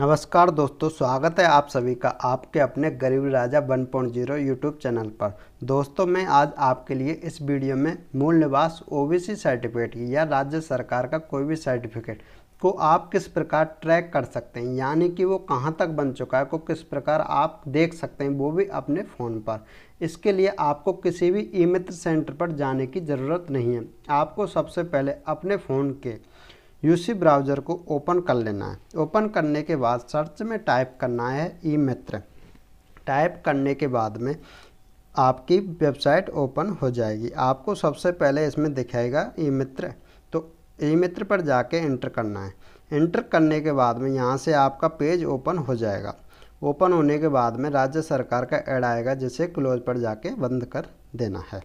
नमस्कार दोस्तों स्वागत है आप सभी का आपके अपने Garib Raja one point zero YouTube channel पर दोस्तों मैं आज आपके लिए इस वीडियो में मूल निवास ओबीसी सर्टिफिकेट या राज्य सरकार का कोई भी सर्टिफिकेट को आप किस प्रकार ट्रैक कर सकते हैं यानी कि वो कहाँ तक बन चुका है को किस प्रकार आप देख सकते हैं वो भी अपने फ़ोन पर इसके लिए आपको किसी भी ई मित्र सेंटर पर जाने की ज़रूरत नहीं है आपको सबसे पहले अपने फ़ोन के यूसी ब्राउज़र को ओपन कर लेना है ओपन करने के बाद सर्च में टाइप करना है ई मित्र टाइप करने के बाद में आपकी वेबसाइट ओपन हो जाएगी आपको सबसे पहले इसमें दिखाएगा ई मित्र तो ई मित्र पर जाके एंटर करना है एंटर करने के बाद में यहाँ से आपका पेज ओपन हो जाएगा ओपन होने के बाद में राज्य सरकार का ऐड आएगा जिसे क्लोज पर जाके बंद कर देना है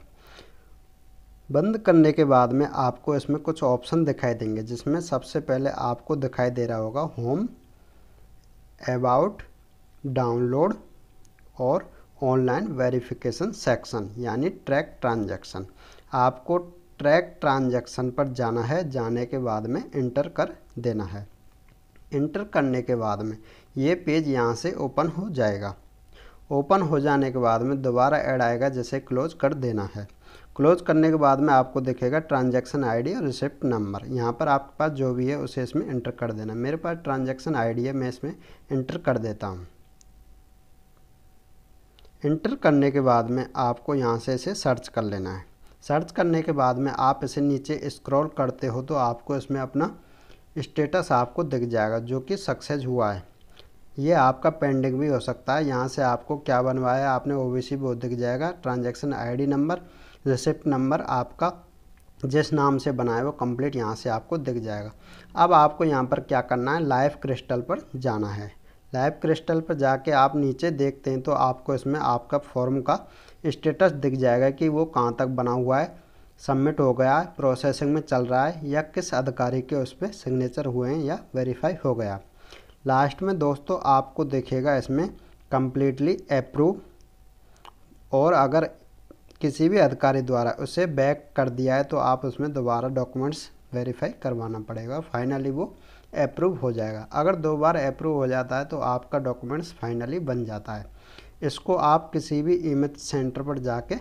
बंद करने के बाद में आपको इसमें कुछ ऑप्शन दिखाई देंगे जिसमें सबसे पहले आपको दिखाई दे रहा होगा होम अबाउट डाउनलोड और ऑनलाइन वेरिफिकेशन सेक्शन यानी ट्रैक ट्रांजैक्शन आपको ट्रैक ट्रांजैक्शन पर जाना है जाने के बाद में इंटर कर देना है इंटर करने के बाद में ये पेज यहाँ से ओपन हो जाएगा ओपन हो जाने के बाद में दोबारा ऐड आएगा जिसे क्लोज कर देना है क्लोज करने के बाद में आपको देखेगा ट्रांजैक्शन आईडी और रिसिप्ट नंबर यहाँ पर आपके पास जो भी है उसे इसमें इंटर कर देना मेरे पास ट्रांजैक्शन आईडी है मैं इसमें इंटर कर देता हूँ इंटर करने के बाद में आपको यहाँ से इसे सर्च कर लेना है सर्च करने के बाद में आप इसे नीचे स्क्रॉल करते हो तो आपको इसमें अपना स्टेटस आपको दिख जाएगा जो कि सक्सेस हुआ है ये आपका पेंडिंग भी हो सकता है यहाँ से आपको क्या बनवाया आपने सी वो दिख जाएगा I D number receipt number आपका जिस नाम से बनाए वो कंप्लीट यहाँ से आपको दिख जाएगा अब आपको यहाँ पर क्या करना है लाइव क्रिस्टल पर जाना है लाइव क्रिस्टल पर जाके आप नीचे देखते हैं तो आपको इसमें आपका फॉर्म का स्टेटस दिख जाएगा कि वो कहाँ तक बना हुआ है सबमिट हो गया है प्रोसेसिंग में चल रहा है या किस अधिकारी के उस पर सिग्नेचर हुए हैं या वेरीफाई हो गया लास्ट में दोस्तों आपको देखेगा इसमें कम्प्लीटली अप्रूव और अगर किसी भी अधिकारी द्वारा उसे बैक कर दिया है तो आप उसमें दोबारा डॉक्यूमेंट्स वेरीफाई करवाना पड़ेगा फाइनली वो अप्रूव हो जाएगा अगर दो बार अप्रूव हो जाता है तो आपका डॉक्यूमेंट्स फाइनली बन जाता है इसको आप किसी भी ईमेज सेंटर पर जाके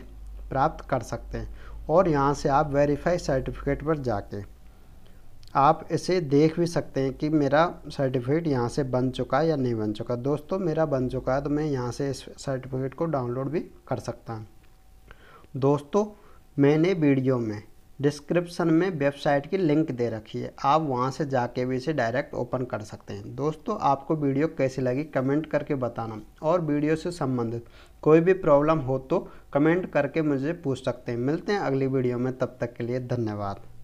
प्राप्त कर सकते हैं और यहाँ से आप वेरीफाई सर्टिफिकेट पर जाके आप इसे देख भी सकते हैं कि मेरा सर्टिफिकेट यहाँ से बन चुका है या नहीं बन चुका दोस्तों मेरा बन चुका है तो मैं यहाँ से इस सर्टिफिकेट को डाउनलोड भी कर सकता हूँ दोस्तों मैंने वीडियो में डिस्क्रिप्शन में वेबसाइट की लिंक दे रखी है आप वहां से जाके भी इसे डायरेक्ट ओपन कर सकते हैं दोस्तों आपको वीडियो कैसी लगी कमेंट करके बताना और वीडियो से संबंधित कोई भी प्रॉब्लम हो तो कमेंट करके मुझे पूछ सकते हैं मिलते हैं अगली वीडियो में तब तक के लिए धन्यवाद